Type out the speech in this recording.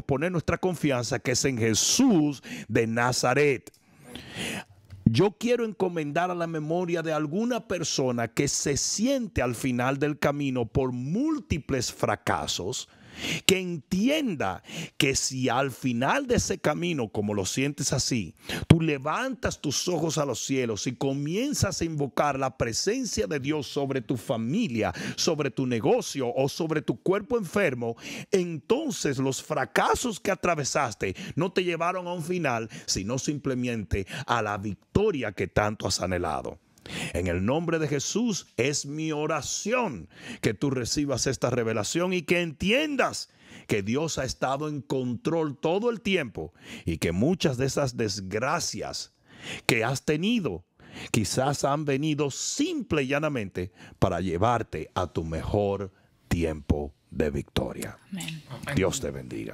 poner nuestra confianza que es en Jesús de Nazaret. Yo quiero encomendar a la memoria de alguna persona que se siente al final del camino por múltiples fracasos, que entienda que si al final de ese camino, como lo sientes así, tú levantas tus ojos a los cielos y comienzas a invocar la presencia de Dios sobre tu familia, sobre tu negocio o sobre tu cuerpo enfermo, entonces los fracasos que atravesaste no te llevaron a un final, sino simplemente a la victoria que tanto has anhelado. En el nombre de Jesús es mi oración que tú recibas esta revelación y que entiendas que Dios ha estado en control todo el tiempo y que muchas de esas desgracias que has tenido quizás han venido simple y llanamente para llevarte a tu mejor tiempo de victoria. Amén. Dios te bendiga.